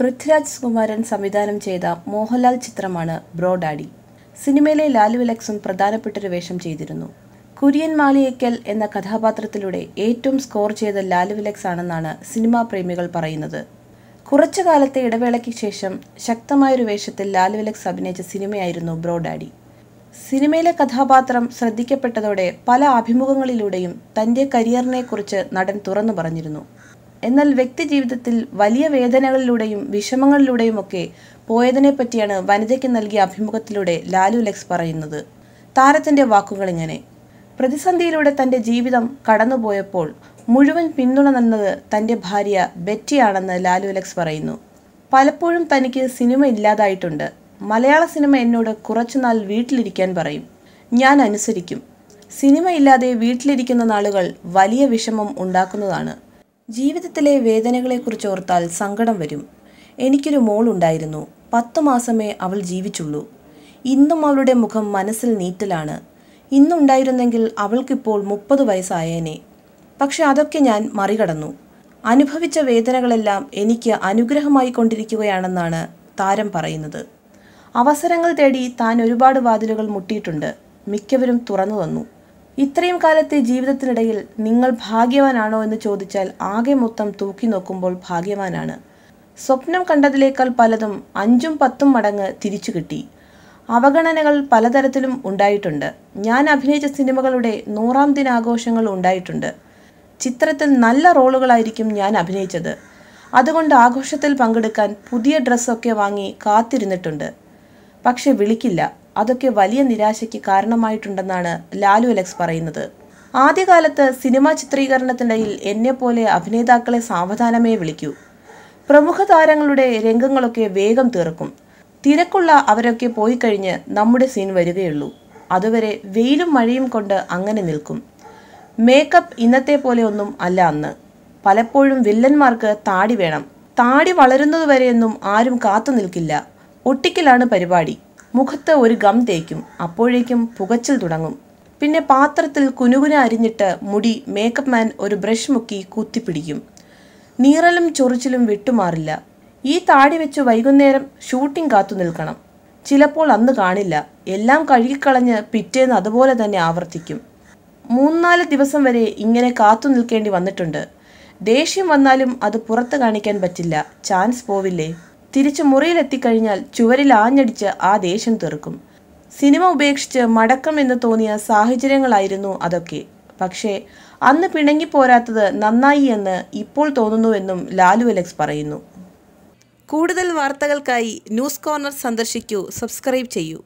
പൃഥ്വിരാജ് കുമാരൻ സംവിധാനം ചെയ്ത മോഹൻലാൽ ചിത്രമാണ് ബ്രോ ഡാഡി സിനിമയിലെ ലാലു വിലക്സും പ്രധാനപ്പെട്ടൊരു വേഷം ചെയ്തിരുന്നു കുര്യൻ മാളിയേക്കൽ എന്ന കഥാപാത്രത്തിലൂടെ ഏറ്റവും സ്കോർ ചെയ്ത ലാലു വിലക്സ് ആണെന്നാണ് സിനിമാ പ്രേമികൾ പറയുന്നത് കുറച്ചു കാലത്തെ ഇടവേളയ്ക്ക് ശേഷം ശക്തമായൊരു വേഷത്തിൽ ലാലു വിലക്സ് അഭിനയിച്ച സിനിമയായിരുന്നു ബ്രോ ഡാഡി സിനിമയിലെ കഥാപാത്രം ശ്രദ്ധിക്കപ്പെട്ടതോടെ പല അഭിമുഖങ്ങളിലൂടെയും തൻ്റെ കരിയറിനെക്കുറിച്ച് നടൻ തുറന്നു പറഞ്ഞിരുന്നു എന്നാൽ വ്യക്തി ജീവിതത്തിൽ വലിയ വേദനകളിലൂടെയും വിഷമങ്ങളിലൂടെയും പോയതിനെ പോയതിനെപ്പറ്റിയാണ് വനിതയ്ക്ക് നൽകിയ അഭിമുഖത്തിലൂടെ ലാലു ലെക്സ് പറയുന്നത് താരത്തിൻ്റെ വാക്കുകൾ ഇങ്ങനെ പ്രതിസന്ധിയിലൂടെ തൻ്റെ ജീവിതം കടന്നുപോയപ്പോൾ മുഴുവൻ പിന്തുണ നൽകുന്നത് തൻ്റെ ഭാര്യ ബെറ്റിയാണെന്ന് ലാലു ലെക്സ് പറയുന്നു പലപ്പോഴും തനിക്ക് സിനിമ ഇല്ലാതായിട്ടുണ്ട് മലയാള സിനിമ എന്നോട് കുറച്ചുനാൾ വീട്ടിലിരിക്കാൻ പറയും ഞാൻ അനുസരിക്കും സിനിമ ഇല്ലാതെ വീട്ടിലിരിക്കുന്ന നാളുകൾ വലിയ വിഷമം ഉണ്ടാക്കുന്നതാണ് ജീവിതത്തിലെ വേദനകളെക്കുറിച്ച് ഓർത്താൽ സങ്കടം വരും എനിക്കൊരു മോളുണ്ടായിരുന്നു പത്തു മാസമേ അവൾ ജീവിച്ചുള്ളൂ ഇന്നും അവളുടെ മുഖം മനസ്സിൽ നീറ്റലാണ് ഇന്നുണ്ടായിരുന്നെങ്കിൽ അവൾക്കിപ്പോൾ മുപ്പത് വയസ്സായേനെ പക്ഷെ അതൊക്കെ ഞാൻ മറികടന്നു അനുഭവിച്ച വേദനകളെല്ലാം എനിക്ക് അനുഗ്രഹമായി കൊണ്ടിരിക്കുകയാണെന്നാണ് താരം പറയുന്നത് അവസരങ്ങൾ തേടി താൻ ഒരുപാട് വാതിലുകൾ മുട്ടിയിട്ടുണ്ട് മിക്കവരും തുറന്നു തന്നു ഇത്രയും കാലത്തെ ജീവിതത്തിനിടയിൽ നിങ്ങൾ ഭാഗ്യവാനാണോ എന്ന് ചോദിച്ചാൽ ആകെ മൊത്തം തൂക്കി നോക്കുമ്പോൾ ഭാഗ്യവാനാണ് സ്വപ്നം കണ്ടതിലേക്കാൾ പലതും അഞ്ചും പത്തും മടങ്ങ് തിരിച്ചു കിട്ടി അവഗണനകൾ പലതരത്തിലും ഉണ്ടായിട്ടുണ്ട് ഞാൻ അഭിനയിച്ച സിനിമകളുടെ നൂറാം ദിനാഘോഷങ്ങൾ ഉണ്ടായിട്ടുണ്ട് ചിത്രത്തിൽ നല്ല റോളുകളായിരിക്കും ഞാൻ അഭിനയിച്ചത് അതുകൊണ്ട് ആഘോഷത്തിൽ പങ്കെടുക്കാൻ പുതിയ ഡ്രസ്സൊക്കെ വാങ്ങി കാത്തിരുന്നിട്ടുണ്ട് പക്ഷെ വിളിക്കില്ല അതൊക്കെ വലിയ നിരാശയ്ക്ക് കാരണമായിട്ടുണ്ടെന്നാണ് ലാലു അലക്സ് പറയുന്നത് ആദ്യകാലത്ത് സിനിമാ ചിത്രീകരണത്തിനിടയിൽ എന്നെപ്പോലെ അഭിനേതാക്കളെ സാവധാനമേ വിളിക്കൂ പ്രമുഖ താരങ്ങളുടെ രംഗങ്ങളൊക്കെ വേഗം തീർക്കും തിരക്കുള്ള അവരൊക്കെ പോയി കഴിഞ്ഞ് നമ്മുടെ സീൻ വരികയുള്ളൂ അതുവരെ വെയിലും മഴയും കൊണ്ട് അങ്ങനെ നിൽക്കും മേക്കപ്പ് ഇന്നത്തെ പോലെ ഒന്നും അല്ല അന്ന് പലപ്പോഴും വില്ലന്മാർക്ക് താടി വേണം താടി വളരുന്നതുവരെയൊന്നും ആരും കാത്തു നിൽക്കില്ല ഒട്ടിക്കലാണ് പരിപാടി മുഖത്ത് ഒരു ഗം തേക്കും അപ്പോഴേക്കും പുകച്ചിൽ തുടങ്ങും പിന്നെ പാത്രത്തിൽ കുനുകുന അരിഞ്ഞിട്ട് മുടി മേക്കപ്പ് മാൻ ഒരു ബ്രഷ് മുക്കി കുത്തിപ്പിടിക്കും നീറലും ചൊറിച്ചിലും വിട്ടുമാറില്ല ഈ താടി വെച്ച് വൈകുന്നേരം ഷൂട്ടിംഗ് കാത്തു നിൽക്കണം ചിലപ്പോൾ അന്ന് കാണില്ല എല്ലാം കഴുകിക്കളഞ്ഞ് പിറ്റേന്ന് അതുപോലെ തന്നെ ആവർത്തിക്കും മൂന്നാല് ദിവസം വരെ ഇങ്ങനെ കാത്തു നിൽക്കേണ്ടി വന്നിട്ടുണ്ട് ദേഷ്യം വന്നാലും അത് പുറത്ത് കാണിക്കാൻ പറ്റില്ല ചാൻസ് പോവില്ലേ തിരിച്ചു മുറിയിലെത്തിക്കഴിഞ്ഞാൽ ചുവരിൽ ആഞ്ഞടിച്ച് ആ ദേഷ്യം തീർക്കും സിനിമ ഉപേക്ഷിച്ച് മടക്കം എന്ന് തോന്നിയ സാഹചര്യങ്ങളായിരുന്നു അതൊക്കെ പക്ഷേ അന്ന് പിണങ്ങി പോരാത്തത് നന്നായി എന്ന് ഇപ്പോൾ തോന്നുന്നുവെന്നും ലാലു അലക്സ് പറയുന്നു കൂടുതൽ വാർത്തകൾക്കായി ന്യൂസ് കോർണർ സന്ദർശിക്കൂ സബ്സ്ക്രൈബ് ചെയ്യൂ